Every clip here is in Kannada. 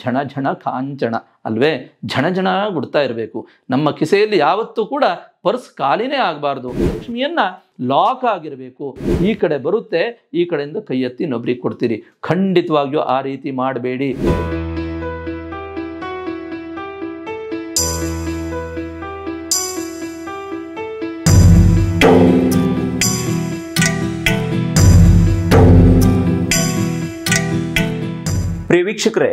ಝಣ ಝಣ ಕಾಂಚಣ ಅಲ್ವೇ ಝಣ ಝಣ ಗುಡ್ತಾ ಇರಬೇಕು ನಮ್ಮ ಕಿಸೆಯಲ್ಲಿ ಯಾವತ್ತೂ ಕೂಡ ಪರ್ಸ್ ಖಾಲಿನೇ ಆಗಬಾರ್ದು ಲಕ್ಷ್ಮಿಯನ್ನ ಲಾಕ್ ಆಗಿರಬೇಕು ಈ ಕಡೆ ಬರುತ್ತೆ ಈ ಕಡೆಯಿಂದ ಕೈ ಎತ್ತಿ ನೊಬ್ರಿಗೆ ಕೊಡ್ತೀರಿ ಖಂಡಿತವಾಗಿಯೂ ಆ ರೀತಿ ಮಾಡಬೇಡಿ ಪ್ರಿಯ ವೀಕ್ಷಕರೇ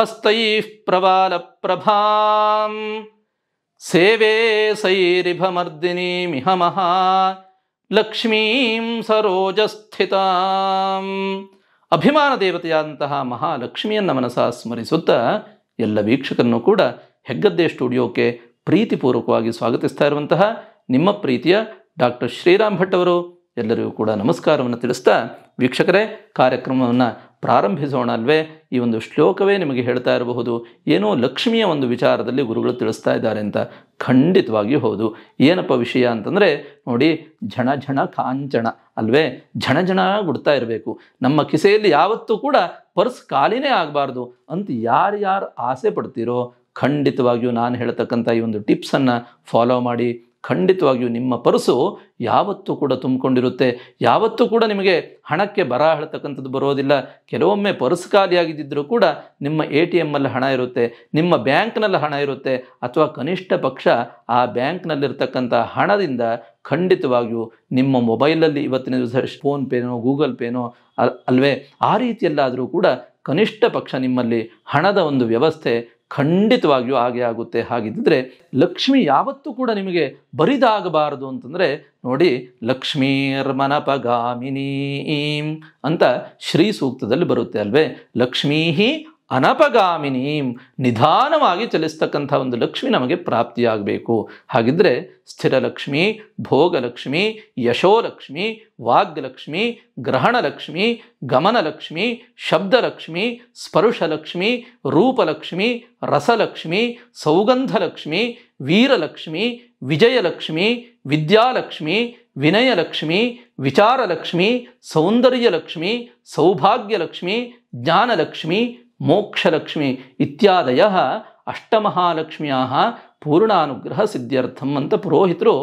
ಹಸ್ತೈ ಪ್ರವಾಲ ಪ್ರಭಾಂ ಸೇವೆ ಮಿಹ ಮಹಾ ಲಕ್ಷ್ಮೀಂ ಸರೋಜಸ್ಥಿತಾಂ ಅಭಿಮಾನ ದೇವತೆಯಾದಂತಹ ಮಹಾಲಕ್ಷ್ಮಿಯನ್ನ ಮನಸ ಸ್ಮರಿಸುತ್ತಾ ಎಲ್ಲ ವೀಕ್ಷಕರನ್ನು ಕೂಡ ಹೆಗ್ಗದ್ದೆ ಸ್ಟುಡಿಯೋಕ್ಕೆ ಪ್ರೀತಿಪೂರ್ವಕವಾಗಿ ಸ್ವಾಗತಿಸ್ತಾ ಇರುವಂತಹ ನಿಮ್ಮ ಪ್ರೀತಿಯ ಡಾಕ್ಟರ್ ಶ್ರೀರಾಮ್ ಭಟ್ ಅವರು ಎಲ್ಲರಿಗೂ ಕೂಡ ನಮಸ್ಕಾರವನ್ನು ತಿಳಿಸ್ತಾ ವೀಕ್ಷಕರೇ ಕಾರ್ಯಕ್ರಮವನ್ನು ಪ್ರಾರಂಭಿಸೋಣ ಅಲ್ವೇ ಈ ಒಂದು ಶ್ಲೋಕವೇ ನಿಮಗೆ ಹೇಳ್ತಾ ಇರಬಹುದು ಏನೋ ಲಕ್ಷ್ಮಿಯ ಒಂದು ವಿಚಾರದಲ್ಲಿ ಗುರುಗಳು ತಿಳಿಸ್ತಾ ಇದ್ದಾರೆ ಅಂತ ಖಂಡಿತವಾಗಿಯೂ ಹೌದು ಏನಪ್ಪ ವಿಷಯ ಅಂತಂದರೆ ನೋಡಿ ಝಣ ಝಣ ಕಾಂಚಣ ಅಲ್ವೇ ಝಣ ಝಣ ಗುಡ್ತಾ ಇರಬೇಕು ನಮ್ಮ ಕಿಸೆಯಲ್ಲಿ ಯಾವತ್ತೂ ಕೂಡ ಪರ್ಸ್ ಖಾಲಿನೇ ಆಗಬಾರ್ದು ಅಂತ ಯಾರ್ಯಾರು ಆಸೆ ಪಡ್ತೀರೋ ಖಂಡಿತವಾಗಿಯೂ ನಾನು ಹೇಳ್ತಕ್ಕಂಥ ಈ ಒಂದು ಟಿಪ್ಸನ್ನು ಫಾಲೋ ಮಾಡಿ ಖಂಡಿತವಾಗಿಯೂ ನಿಮ್ಮ ಪರಸು ಯಾವತ್ತೂ ಕೂಡ ತುಂಬಿಕೊಂಡಿರುತ್ತೆ ಯಾವತ್ತೂ ಕೂಡ ನಿಮಗೆ ಹಣಕ್ಕೆ ಬರ ಹೇಳ್ತಕ್ಕಂಥದ್ದು ಬರೋದಿಲ್ಲ ಕೆಲವೊಮ್ಮೆ ಪರ್ಸು ಖಾಲಿಯಾಗಿದ್ದರೂ ಕೂಡ ನಿಮ್ಮ ಎ ಟಿ ಎಮ್ಮಲ್ಲಿ ಹಣ ಇರುತ್ತೆ ನಿಮ್ಮ ಬ್ಯಾಂಕ್ನಲ್ಲಿ ಹಣ ಇರುತ್ತೆ ಅಥವಾ ಕನಿಷ್ಠ ಪಕ್ಷ ಆ ಬ್ಯಾಂಕ್ನಲ್ಲಿರ್ತಕ್ಕಂಥ ಹಣದಿಂದ ಖಂಡಿತವಾಗಿಯೂ ನಿಮ್ಮ ಮೊಬೈಲಲ್ಲಿ ಇವತ್ತಿನ ದಿವಸ ಫೋನ್ಪೇನೋ ಗೂಗಲ್ ಪೇನೋ ಅಲ್ವೇ ಆ ರೀತಿಯಲ್ಲಾದರೂ ಕೂಡ ಕನಿಷ್ಠ ಪಕ್ಷ ನಿಮ್ಮಲ್ಲಿ ಹಣದ ಒಂದು ವ್ಯವಸ್ಥೆ ಖಂಡಿತವಾಗಿಯೂ ಹಾಗೆ ಆಗುತ್ತೆ ಹಾಗಿದ್ದರೆ ಲಕ್ಷ್ಮಿ ಯಾವತ್ತೂ ಕೂಡ ನಿಮಗೆ ಬರಿದಾಗಬಾರದು ಅಂತಂದರೆ ನೋಡಿ ಲಕ್ಷ್ಮೀರ್ಮನಪಗಾಮಿನೀ ಅಂತ ಶ್ರೀ ಸೂಕ್ತದಲ್ಲಿ ಬರುತ್ತೆ ಅಲ್ವೇ ಲಕ್ಷ್ಮೀ ಅನಪಗಾಮಿನೀಂ ನಿಧಾನವಾಗಿ ಚಲಿಸ್ತಕ್ಕಂಥ ಒಂದು ಲಕ್ಷ್ಮಿ ನಮಗೆ ಪ್ರಾಪ್ತಿಯಾಗಬೇಕು ಹಾಗಿದ್ರೆ ಸ್ಥಿರಲಕ್ಷ್ಮಿ ಭೋಗಲಕ್ಷ್ಮಿ ಯಶೋಲಕ್ಷ್ಮಿ ವಾಗ್ಲಕ್ಷ್ಮಿ ಗ್ರಹಣಲಕ್ಷ್ಮಿ ಗಮನಲಕ್ಷ್ಮಿ ಶಬ್ದಲಕ್ಷ್ಮಿ ಸ್ಪರ್ಶಲಕ್ಷ್ಮಿ ರೂಪಲಕ್ಷ್ಮಿ ರಸಲಕ್ಷ್ಮಿ ಸೌಗಂಧಲಕ್ಷ್ಮಿ ವೀರಲಕ್ಷ್ಮಿ ವಿಜಯಲಕ್ಷ್ಮಿ ವಿದ್ಯಾಲಕ್ಷ್ಮಿ ವಿನಯಲಕ್ಷ್ಮಿ ವಿಚಾರಲಕ್ಷ್ಮಿ ಸೌಂದರ್ಯಲಕ್ಷ್ಮಿ ಸೌಭಾಗ್ಯಲಕ್ಷ್ಮಿ ಜ್ಞಾನಲಕ್ಷ್ಮಿ ಮೋಕ್ಷಲಕ್ಷ್ಮಿ ಇತ್ಯಾದಯ ಅಷ್ಟಮಹಾಲಕ್ಷ್ಮಿಯ ಪೂರ್ಣಾನುಗ್ರಹ ಸಿದ್ಧಾರ್ಥಂ ಅಂತ ಪುರೋಹಿತರು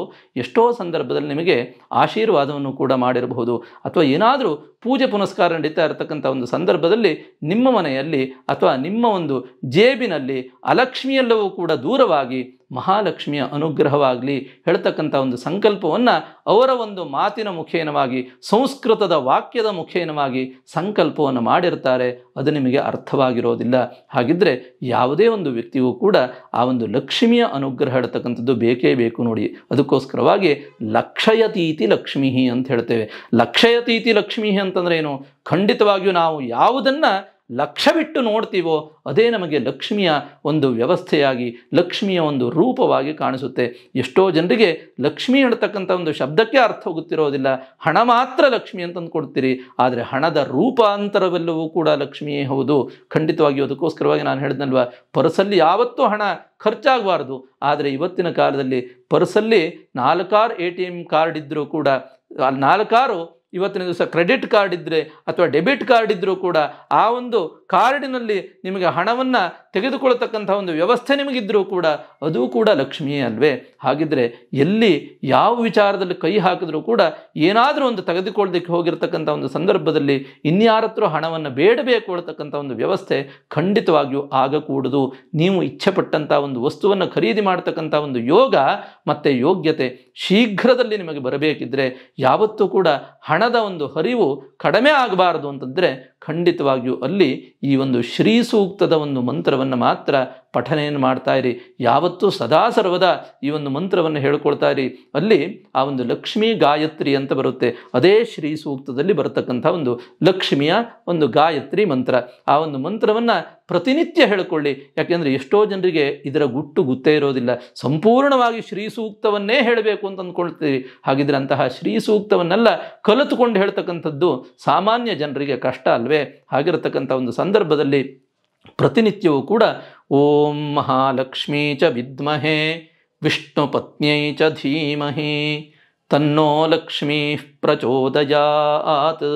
ಎಷ್ಟೋ ಸಂದರ್ಭದಲ್ಲಿ ನಿಮಗೆ ಆಶೀರ್ವಾದವನ್ನು ಕೂಡ ಮಾಡಿರಬಹುದು ಅಥವಾ ಏನಾದರೂ ಪೂಜೆ ಪುನಸ್ಕಾರ ನಡೀತಾ ಇರತಕ್ಕಂಥ ಒಂದು ಸಂದರ್ಭದಲ್ಲಿ ನಿಮ್ಮ ಮನೆಯಲ್ಲಿ ಅಥವಾ ನಿಮ್ಮ ಒಂದು ಜೇಬಿನಲ್ಲಿ ಅಲಕ್ಷ್ಮಿಯೆಲ್ಲವೂ ಕೂಡ ದೂರವಾಗಿ ಮಹಾಲಕ್ಷ್ಮಿಯ ಅನುಗ್ರಹವಾಗಲಿ ಹೇಳ್ತಕ್ಕಂಥ ಒಂದು ಸಂಕಲ್ಪವನ್ನು ಅವರ ಒಂದು ಮಾತಿನ ಮುಖೇನವಾಗಿ ಸಂಸ್ಕೃತದ ವಾಕ್ಯದ ಮುಖೇನವಾಗಿ ಸಂಕಲ್ಪವನ್ನು ಮಾಡಿರ್ತಾರೆ ಅದು ನಿಮಗೆ ಅರ್ಥವಾಗಿರೋದಿಲ್ಲ ಹಾಗಿದ್ದರೆ ಯಾವುದೇ ಒಂದು ವ್ಯಕ್ತಿಯೂ ಕೂಡ ಆ ಒಂದು ಲಕ್ಷ್ಮಿಯ ಅನುಗ್ರಹ ಹೇಳ್ತಕ್ಕಂಥದ್ದು ಬೇಕೇ ಬೇಕು ನೋಡಿ ಅದಕ್ಕೋಸ್ಕರವಾಗಿ ಲಕ್ಷಯತೀತಿ ಲಕ್ಷ್ಮೀ ಅಂತ ಹೇಳ್ತೇವೆ ಲಕ್ಷಯತೀತಿ ಲಕ್ಷ್ಮೀ ಅಂತಂದ್ರೆ ಏನು ಖಂಡಿತವಾಗಿಯೂ ನಾವು ಯಾವುದನ್ನು ಲಕ್ಷ್ಯವಿಟ್ಟು ಬಿಟ್ಟು ನೋಡ್ತೀವೋ ಅದೇ ನಮಗೆ ಲಕ್ಷ್ಮಿಯ ಒಂದು ವ್ಯವಸ್ಥೆಯಾಗಿ ಲಕ್ಷ್ಮಿಯ ಒಂದು ರೂಪವಾಗಿ ಕಾಣಿಸುತ್ತೆ ಎಷ್ಟೋ ಜನರಿಗೆ ಲಕ್ಷ್ಮಿ ಹೇಳ್ತಕ್ಕಂಥ ಒಂದು ಶಬ್ದಕ್ಕೆ ಅರ್ಥ ಹೋಗುತ್ತಿರೋದಿಲ್ಲ ಹಣ ಮಾತ್ರ ಲಕ್ಷ್ಮಿ ಅಂತಂದು ಕೊಡ್ತೀರಿ ಆದರೆ ಹಣದ ರೂಪಾಂತರವೆಲ್ಲವೂ ಕೂಡ ಲಕ್ಷ್ಮಿಯೇ ಹೌದು ಖಂಡಿತವಾಗಿ ಅದಕ್ಕೋಸ್ಕರವಾಗಿ ನಾನು ಹೇಳಿದ್ನಲ್ವ ಪರ್ಸಲ್ಲಿ ಯಾವತ್ತೂ ಹಣ ಖರ್ಚಾಗಬಾರ್ದು ಆದರೆ ಇವತ್ತಿನ ಕಾಲದಲ್ಲಿ ಪರ್ಸಲ್ಲಿ ನಾಲ್ಕಾರು ಎ ಟಿ ಎಮ್ ಕಾರ್ಡ್ ಇದ್ದರೂ ಕೂಡ ನಾಲ್ಕಾರು ಇವತ್ತಿನ ದಿವಸ ಕ್ರೆಡಿಟ್ ಕಾರ್ಡ್ ಇದ್ದರೆ ಅಥವಾ ಡೆಬಿಟ್ ಕಾರ್ಡ್ ಇದ್ದರೂ ಕೂಡ ಆ ಒಂದು ಕಾರ್ಡಿನಲ್ಲಿ ನಿಮಗೆ ಹಣವನ್ನು ತೆಗೆದುಕೊಳ್ಳತಕ್ಕಂಥ ಒಂದು ವ್ಯವಸ್ಥೆ ನಿಮಗಿದ್ರೂ ಕೂಡ ಅದು ಕೂಡ ಲಕ್ಷ್ಮಿಯೇ ಅಲ್ವೇ ಹಾಗಿದ್ರೆ ಎಲ್ಲಿ ಯಾವ ವಿಚಾರದಲ್ಲಿ ಕೈ ಹಾಕಿದ್ರೂ ಕೂಡ ಏನಾದರೂ ಒಂದು ತೆಗೆದುಕೊಳ್ಳೋದಕ್ಕೆ ಹೋಗಿರ್ತಕ್ಕಂಥ ಒಂದು ಸಂದರ್ಭದಲ್ಲಿ ಇನ್ಯಾರತ್ರ ಹಣವನ್ನು ಬೇಡಬೇಕು ಅಳತಕ್ಕಂಥ ಒಂದು ವ್ಯವಸ್ಥೆ ಖಂಡಿತವಾಗಿಯೂ ಆಗಕೂಡದು ನೀವು ಇಚ್ಛೆಪಟ್ಟಂಥ ಒಂದು ವಸ್ತುವನ್ನು ಖರೀದಿ ಮಾಡ್ತಕ್ಕಂಥ ಒಂದು ಯೋಗ ಮತ್ತು ಯೋಗ್ಯತೆ ಶೀಘ್ರದಲ್ಲಿ ನಿಮಗೆ ಬರಬೇಕಿದ್ದರೆ ಯಾವತ್ತೂ ಕೂಡ ಹಣದ ಒಂದು ಹರಿವು ಕಡಿಮೆ ಆಗಬಾರದು ಅಂತಂದರೆ ಖಂಡಿತವಾಗಿಯೂ ಅಲ್ಲಿ ಈ ಒಂದು ಶ್ರೀ ಸೂಕ್ತದ ಒಂದು ಮಂತ್ರವನ್ನು ಮಂತ್ರವನ್ನು ಮಾತ್ರ ಪಠನೆಯನ್ನು ಮಾಡ್ತಾ ಇರಿ ಯಾವತ್ತೂ ಸದಾ ಸರ್ವದ ಈ ಒಂದು ಮಂತ್ರವನ್ನು ಹೇಳ್ಕೊಳ್ತಾ ಇರಿ ಅಲ್ಲಿ ಆ ಒಂದು ಲಕ್ಷ್ಮೀ ಗಾಯತ್ರಿ ಅಂತ ಬರುತ್ತೆ ಅದೇ ಶ್ರೀ ಸೂಕ್ತದಲ್ಲಿ ಬರತಕ್ಕಂಥ ಒಂದು ಲಕ್ಷ್ಮಿಯ ಒಂದು ಗಾಯತ್ರಿ ಮಂತ್ರ ಆ ಒಂದು ಮಂತ್ರವನ್ನು ಪ್ರತಿನಿತ್ಯ ಹೇಳಿಕೊಳ್ಳಿ ಯಾಕೆಂದರೆ ಎಷ್ಟೋ ಜನರಿಗೆ ಇದರ ಗುಟ್ಟು ಗೊತ್ತೇ ಇರೋದಿಲ್ಲ ಸಂಪೂರ್ಣವಾಗಿ ಶ್ರೀ ಸೂಕ್ತವನ್ನೇ ಹೇಳಬೇಕು ಅಂತ ಅಂದ್ಕೊಳ್ತೀವಿ ಹಾಗಿದ್ರೆ ಅಂತಹ ಶ್ರೀ ಸೂಕ್ತವನ್ನೆಲ್ಲ ಕಲಿತುಕೊಂಡು ಹೇಳ್ತಕ್ಕಂಥದ್ದು ಸಾಮಾನ್ಯ ಜನರಿಗೆ ಕಷ್ಟ ಅಲ್ವೇ ಹಾಗಿರತಕ್ಕಂಥ ಒಂದು ಸಂದರ್ಭದಲ್ಲಿ ಪ್ರತಿನಿತ್ಯವೂ ಕೂಡ ಓಂ ಮಹಾಲಕ್ಷ್ಮೀ ಚ ವಿದ್ಮಹೇ ವಿಷ್ಣು ಪತ್ನ್ಯೈ ಚ ಧೀಮಹಿ ತನ್ನೋ ಲಕ್ಷ್ಮೀ ಪ್ರಚೋದಯಾತ್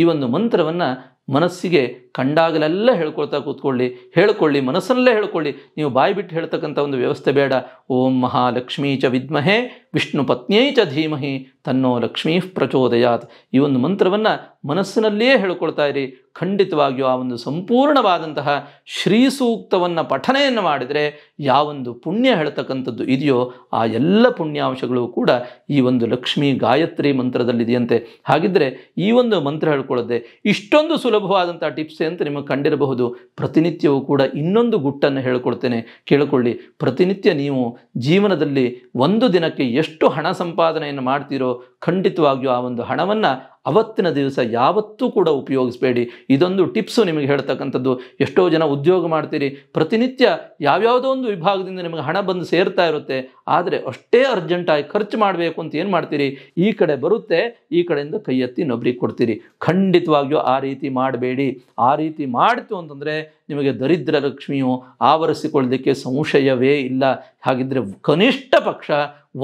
ಈ ಒಂದು ಮಂತ್ರವನ್ನು ಮನಸ್ಸಿಗೆ ಕಂಡಾಗಲೆಲ್ಲ ಹೇಳ್ಕೊಳ್ತಾ ಕೂತ್ಕೊಳ್ಳಿ ಹೇಳ್ಕೊಳ್ಳಿ ಮನಸ್ಸಲ್ಲೇ ಹೇಳ್ಕೊಳ್ಳಿ ನೀವು ಬಾಯಿ ಬಿಟ್ಟು ಹೇಳ್ತಕ್ಕಂಥ ಒಂದು ವ್ಯವಸ್ಥೆ ಬೇಡ ಓಂ ಮಹಾಲಕ್ಷ್ಮೀ ಚ ವಿದ್ಮಹೇ ವಿಷ್ಣು ಪತ್ನಿಯೈ ಚ ಧೀಮಹಿ ತನ್ನೋ ಲಕ್ಷ್ಮೀ ಪ್ರಚೋದಯಾತ್ ಈ ಒಂದು ಮಂತ್ರವನ್ನು ಮನಸ್ಸಿನಲ್ಲಿಯೇ ಹೇಳ್ಕೊಳ್ತಾ ಇರಿ ಖಂಡಿತವಾಗಿಯೂ ಆ ಒಂದು ಸಂಪೂರ್ಣವಾದಂತಹ ಶ್ರೀ ಸೂಕ್ತವನ್ನು ಪಠನೆಯನ್ನು ಮಾಡಿದರೆ ಯಾವೊಂದು ಪುಣ್ಯ ಹೇಳ್ತಕ್ಕಂಥದ್ದು ಇದೆಯೋ ಆ ಎಲ್ಲ ಪುಣ್ಯಾಂಶಗಳು ಕೂಡ ಈ ಒಂದು ಲಕ್ಷ್ಮೀ ಗಾಯತ್ರಿ ಮಂತ್ರದಲ್ಲಿದೆಯಂತೆ ಹಾಗಿದ್ದರೆ ಈ ಒಂದು ಮಂತ್ರ ಹೇಳ್ಕೊಳ್ಳೋದೆ ಇಷ್ಟೊಂದು ಸುಲಭವಾದಂಥ ಟಿಪ್ಸ್ ಅಂತ ನಿಮಗೆ ಕಂಡಿರಬಹುದು ಪ್ರತಿನಿತ್ಯವೂ ಕೂಡ ಇನ್ನೊಂದು ಗುಟ್ಟನ್ನು ಹೇಳಿಕೊಡ್ತೇನೆ ಕೇಳಿಕೊಳ್ಳಿ ಪ್ರತಿನಿತ್ಯ ನೀವು ಜೀವನದಲ್ಲಿ ಒಂದು ದಿನಕ್ಕೆ ಎಷ್ಟು ಹಣ ಸಂಪಾದನೆಯನ್ನು ಮಾಡ್ತೀರೋ ಖಂಡಿತವಾಗಿಯೂ ಆ ಒಂದು ಹಣವನ್ನು ಅವತ್ತಿನ ದಿವಸ ಯಾವತ್ತೂ ಕೂಡ ಉಪಯೋಗಿಸಬೇಡಿ ಇದೊಂದು ಟಿಪ್ಸು ನಿಮಗೆ ಹೇಳ್ತಕ್ಕಂಥದ್ದು ಎಷ್ಟೋ ಜನ ಉದ್ಯೋಗ ಮಾಡ್ತೀರಿ ಪ್ರತಿನಿತ್ಯ ಯಾವ್ಯಾವುದೋ ಒಂದು ವಿಭಾಗದಿಂದ ನಿಮಗೆ ಹಣ ಬಂದು ಸೇರ್ತಾ ಇರುತ್ತೆ ಆದರೆ ಅಷ್ಟೇ ಅರ್ಜೆಂಟಾಗಿ ಖರ್ಚು ಮಾಡಬೇಕು ಅಂತ ಏನು ಮಾಡ್ತೀರಿ ಈ ಕಡೆ ಬರುತ್ತೆ ಈ ಕಡೆಯಿಂದ ಕೈ ಎತ್ತಿ ನೊಬ್ರಿಗೆ ಕೊಡ್ತೀರಿ ಖಂಡಿತವಾಗಿಯೂ ಆ ರೀತಿ ಮಾಡಬೇಡಿ ಆ ರೀತಿ ಮಾಡಿತು ಅಂತಂದರೆ ನಿಮಗೆ ದರಿದ್ರ ಲಕ್ಷ್ಮಿಯು ಆವರಿಸಿಕೊಳ್ಳಲಿಕ್ಕೆ ಸಂಶಯವೇ ಇಲ್ಲ ಹಾಗಿದ್ದರೆ ಕನಿಷ್ಠ ಪಕ್ಷ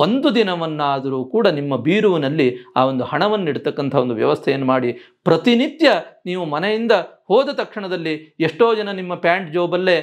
ಒಂದು ದಿನವನ್ನಾದರೂ ಕೂಡ ನಿಮ್ಮ ಬೀರುವಿನಲ್ಲಿ ಆ ಒಂದು ಹಣವನ್ನು ಇಡ್ತಕ್ಕಂಥ ಒಂದು ವ್ಯವಸ್ಥೆಯನ್ನು ಮಾಡಿ ಪ್ರತಿನಿತ್ಯ ನೀವು ಮನೆಯಿಂದ ಹೋದ ತಕ್ಷಣದಲ್ಲಿ ಎಷ್ಟೋ ಜನ ನಿಮ್ಮ ಪ್ಯಾಂಟ್ ಜೋಬಲ್ಲೇ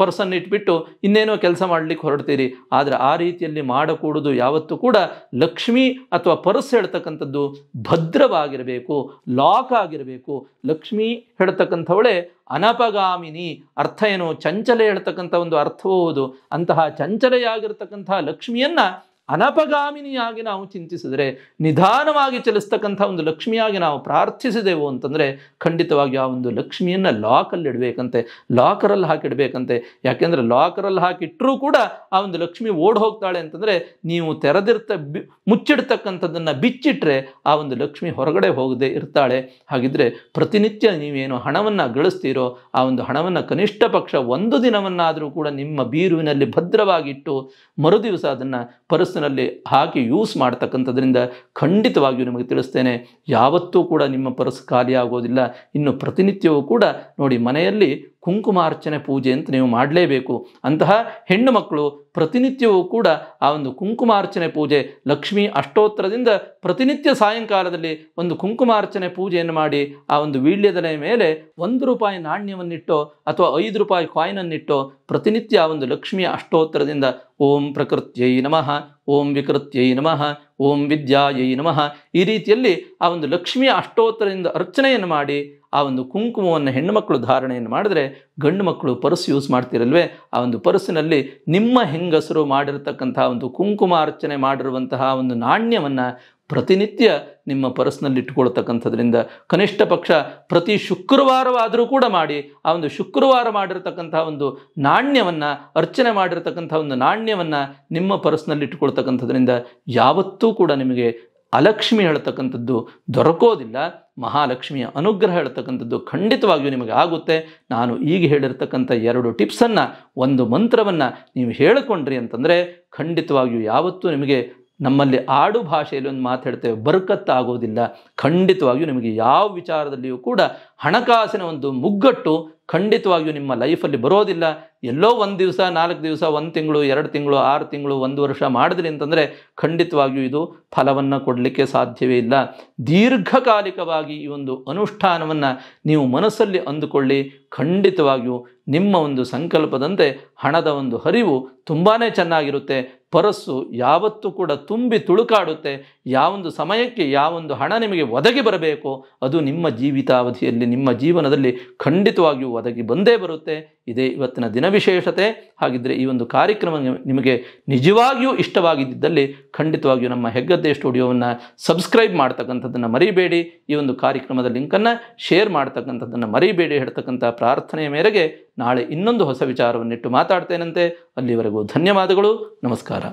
ಪರ್ಸನ್ ಇಟ್ಬಿಟ್ಟು ಇನ್ನೇನೋ ಕೆಲಸ ಮಾಡಲಿಕ್ಕೆ ಹೊರಡ್ತೀರಿ ಆದರೆ ಆ ರೀತಿಯಲ್ಲಿ ಮಾಡಕೂಡದು ಯಾವತ್ತೂ ಕೂಡ ಲಕ್ಷ್ಮಿ ಅಥವಾ ಪರ್ಸ್ ಹೇಳ್ತಕ್ಕಂಥದ್ದು ಭದ್ರವಾಗಿರಬೇಕು ಲಾಕ್ ಆಗಿರಬೇಕು ಲಕ್ಷ್ಮಿ ಹೇಳ್ತಕ್ಕಂಥವಳೆ ಅನಪಗಾಮಿನಿ ಅರ್ಥ ಏನು ಚಂಚಲೆ ಹೇಳ್ತಕ್ಕಂಥ ಒಂದು ಅರ್ಥವೂ ಹೌದು ಅಂತಹ ಚಂಚಲೆಯಾಗಿರ್ತಕ್ಕಂತಹ ಲಕ್ಷ್ಮಿಯನ್ನು ಅನಪಗಾಮಿನಿಯಾಗಿ ನಾವು ಚಿಂತಿಸಿದರೆ ನಿಧಾನವಾಗಿ ಚಲಿಸ್ತಕ್ಕಂಥ ಒಂದು ಲಕ್ಷ್ಮಿಯಾಗಿ ನಾವು ಪ್ರಾರ್ಥಿಸಿದೆವು ಅಂತಂದರೆ ಖಂಡಿತವಾಗಿ ಆ ಒಂದು ಲಕ್ಷ್ಮಿಯನ್ನು ಲಾಕಲ್ಲಿ ಇಡಬೇಕಂತೆ ಲಾಕರಲ್ಲಿ ಹಾಕಿಡಬೇಕಂತೆ ಯಾಕೆಂದರೆ ಲಾಕರಲ್ಲಿ ಹಾಕಿಟ್ಟರೂ ಕೂಡ ಆ ಒಂದು ಲಕ್ಷ್ಮಿ ಓಡ್ ಹೋಗ್ತಾಳೆ ಅಂತಂದರೆ ನೀವು ತೆರೆದಿರ್ತ ಬಿ ಮುಚ್ಚಿಡ್ತಕ್ಕಂಥದ್ದನ್ನು ಬಿಚ್ಚಿಟ್ರೆ ಆ ಒಂದು ಲಕ್ಷ್ಮಿ ಹೊರಗಡೆ ಹೋಗದೆ ಇರ್ತಾಳೆ ಹಾಗಿದ್ರೆ ಪ್ರತಿನಿತ್ಯ ನೀವೇನು ಹಣವನ್ನು ಗಳಿಸ್ತೀರೋ ಆ ಒಂದು ಹಣವನ್ನು ಕನಿಷ್ಠ ಪಕ್ಷ ಒಂದು ದಿನವನ್ನಾದರೂ ಕೂಡ ನಿಮ್ಮ ಬೀರುವಿನಲ್ಲಿ ಭದ್ರವಾಗಿಟ್ಟು ಮರುದಿವಸ ಅದನ್ನು ಪರಿಸ್ಥಿತಿ ಮನಸ್ಸಿನಲ್ಲಿ ಹಾಕಿ ಯೂಸ್ ಮಾಡ್ತಕ್ಕಂಥದ್ರಿಂದ ಖಂಡಿತವಾಗಿಯೂ ನಿಮಗೆ ತಿಳಿಸ್ತೇನೆ ಯಾವತ್ತೂ ಕೂಡ ನಿಮ್ಮ ಖಾಲಿ ಖಾಲಿಯಾಗೋದಿಲ್ಲ ಇನ್ನು ಪ್ರತಿನಿತ್ಯವೂ ಕೂಡ ನೋಡಿ ಮನೆಯಲ್ಲಿ ಕುಂಕುಮಾರ್ಚನೆ ಪೂಜೆ ಅಂತ ನೀವು ಮಾಡಲೇಬೇಕು ಅಂತಹ ಹೆಣ್ಣು ಮಕ್ಕಳು ಪ್ರತಿನಿತ್ಯವೂ ಕೂಡ ಆ ಒಂದು ಕುಂಕುಮಾರ್ಚನೆ ಪೂಜೆ ಲಕ್ಷ್ಮೀ ಅಷ್ಟೋತ್ತರದಿಂದ ಪ್ರತಿನಿತ್ಯ ಸಾಯಂಕಾಲದಲ್ಲಿ ಒಂದು ಕುಂಕುಮಾರ್ಚನೆ ಪೂಜೆಯನ್ನು ಮಾಡಿ ಆ ಒಂದು ವೀಳ್ಯದಲೆ ಮೇಲೆ ಒಂದು ರೂಪಾಯಿ ನಾಣ್ಯವನ್ನಿಟ್ಟೋ ಅಥವಾ ಐದು ರೂಪಾಯಿ ಕಾಯಿನನ್ನಿಟ್ಟೋ ಪ್ರತಿನಿತ್ಯ ಆ ಒಂದು ಲಕ್ಷ್ಮಿಯ ಅಷ್ಟೋತ್ತರದಿಂದ ಓಂ ಪ್ರಕೃತ್ಯೈ ನಮಃ ಓಂ ವಿಕೃತ್ಯೈ ನಮಃ ಓಂ ವಿದ್ಯಾಯೈ ನಮಃ ಈ ರೀತಿಯಲ್ಲಿ ಆ ಒಂದು ಲಕ್ಷ್ಮಿಯ ಅಷ್ಟೋತ್ತರದಿಂದ ಅರ್ಚನೆಯನ್ನು ಮಾಡಿ ಆ ಒಂದು ಕುಂಕುಮವನ್ನು ಹೆಣ್ಣುಮಕ್ಕಳು ಧಾರಣೆಯನ್ನು ಮಾಡಿದ್ರೆ ಗಂಡು ಮಕ್ಕಳು ಪರ್ಸ್ ಯೂಸ್ ಮಾಡ್ತಿರಲ್ವೇ ಆ ಒಂದು ಪರಸ್ಸಿನಲ್ಲಿ ನಿಮ್ಮ ಹೆಂಗಸರು ಮಾಡಿರತಕ್ಕಂತಹ ಒಂದು ಕುಂಕುಮ ಅರ್ಚನೆ ಮಾಡಿರುವಂತಹ ಒಂದು ನಾಣ್ಯವನ್ನು ಪ್ರತಿನಿತ್ಯ ನಿಮ್ಮ ಪರಸ್ನಲ್ಲಿಟ್ಟುಕೊಳ್ತಕ್ಕಂಥದ್ರಿಂದ ಕನಿಷ್ಠ ಪಕ್ಷ ಪ್ರತಿ ಶುಕ್ರವಾರವಾದರೂ ಕೂಡ ಮಾಡಿ ಆ ಒಂದು ಶುಕ್ರವಾರ ಮಾಡಿರತಕ್ಕಂಥ ಒಂದು ನಾಣ್ಯವನ್ನು ಅರ್ಚನೆ ಮಾಡಿರತಕ್ಕಂಥ ಒಂದು ನಾಣ್ಯವನ್ನು ನಿಮ್ಮ ಪರಸ್ನಲ್ಲಿಟ್ಟುಕೊಳ್ತಕ್ಕಂಥದ್ರಿಂದ ಯಾವತ್ತೂ ಕೂಡ ನಿಮಗೆ ಅಲಕ್ಷ್ಮಿ ಹೇಳ್ತಕ್ಕಂಥದ್ದು ದೊರಕೋದಿಲ್ಲ ಮಹಾಲಕ್ಷ್ಮಿಯ ಅನುಗ್ರಹ ಹೇಳ್ತಕ್ಕಂಥದ್ದು ಖಂಡಿತವಾಗಿಯೂ ನಿಮಗೆ ಆಗುತ್ತೆ ನಾನು ಈಗ ಹೇಳಿರ್ತಕ್ಕಂಥ ಎರಡು ಟಿಪ್ಸನ್ನು ಒಂದು ಮಂತ್ರವನ್ನು ನೀವು ಹೇಳಿಕೊಂಡ್ರಿ ಅಂತಂದರೆ ಖಂಡಿತವಾಗಿಯೂ ಯಾವತ್ತೂ ನಿಮಗೆ ನಮ್ಮಲ್ಲಿ ಆಡು ಭಾಷೆಯಲ್ಲಿ ಒಂದು ಮಾತು ಹೇಳ್ತೇವೆ ಖಂಡಿತವಾಗಿಯೂ ನಿಮಗೆ ಯಾವ ವಿಚಾರದಲ್ಲಿಯೂ ಕೂಡ ಹಣಕಾಸಿನ ಒಂದು ಮುಗ್ಗಟ್ಟು ಖಂಡಿತವಾಗಿಯೂ ನಿಮ್ಮ ಲೈಫಲ್ಲಿ ಬರೋದಿಲ್ಲ ಎಲ್ಲೋ ಒಂದು ದಿವಸ ನಾಲ್ಕು ದಿವಸ ಒಂದು ತಿಂಗಳು ಎರಡು ತಿಂಗಳು ಆರು ತಿಂಗಳು ಒಂದು ವರ್ಷ ಮಾಡಿದ್ರಿ ಅಂತಂದರೆ ಖಂಡಿತವಾಗಿಯೂ ಇದು ಫಲವನ್ನು ಕೊಡಲಿಕ್ಕೆ ಸಾಧ್ಯವೇ ಇಲ್ಲ ದೀರ್ಘಕಾಲಿಕವಾಗಿ ಈ ಒಂದು ಅನುಷ್ಠಾನವನ್ನು ನೀವು ಮನಸ್ಸಲ್ಲಿ ಅಂದುಕೊಳ್ಳಿ ಖಂಡಿತವಾಗಿಯೂ ನಿಮ್ಮ ಒಂದು ಸಂಕಲ್ಪದಂತೆ ಹಣದ ಒಂದು ಹರಿವು ತುಂಬಾ ಚೆನ್ನಾಗಿರುತ್ತೆ ಪರಸ್ಸು ಯಾವತ್ತೂ ಕೂಡ ತುಂಬಿ ತುಳುಕಾಡುತ್ತೆ ಯಾವೊಂದು ಸಮಯಕ್ಕೆ ಯಾವೊಂದು ಹಣ ನಿಮಗೆ ಒದಗಿ ಬರಬೇಕೋ ಅದು ನಿಮ್ಮ ಜೀವಿತಾವಧಿಯಲ್ಲಿ ನಿಮ್ಮ ಜೀವನದಲ್ಲಿ ಖಂಡಿತವಾಗಿಯೂ ಒದಗಿ ಬಂದೇ ಬರುತ್ತೆ ಇದೇ ಇವತ್ತಿನ ದಿನ ವಿಶೇಷತೆ ಹಾಗಿದ್ದರೆ ಈ ಒಂದು ಕಾರ್ಯಕ್ರಮ ನಿಮಗೆ ನಿಜವಾಗಿಯೂ ಇಷ್ಟವಾಗಿದ್ದಲ್ಲಿ ಖಂಡಿತವಾಗಿಯೂ ನಮ್ಮ ಹೆಗ್ಗದ್ದೆ ಸ್ಟುಡಿಯೋವನ್ನು ಸಬ್ಸ್ಕ್ರೈಬ್ ಮಾಡ್ತಕ್ಕಂಥದ್ದನ್ನು ಮರಿಬೇಡಿ ಈ ಒಂದು ಕಾರ್ಯಕ್ರಮದ ಲಿಂಕನ್ನು ಶೇರ್ ಮಾಡ್ತಕ್ಕಂಥದ್ದನ್ನು ಮರಿಬೇಡಿ ಹೇಳ್ತಕ್ಕಂಥ ಪ್ರಾರ್ಥನೆಯ ಮೇರೆಗೆ ನಾಳೆ ಇನ್ನೊಂದು ಹೊಸ ವಿಚಾರವನ್ನಿಟ್ಟು ಮಾತಾಡ್ತೇನಂತೆ ಅಲ್ಲಿವರೆಗೂ ಧನ್ಯವಾದಗಳು ನಮಸ್ಕಾರ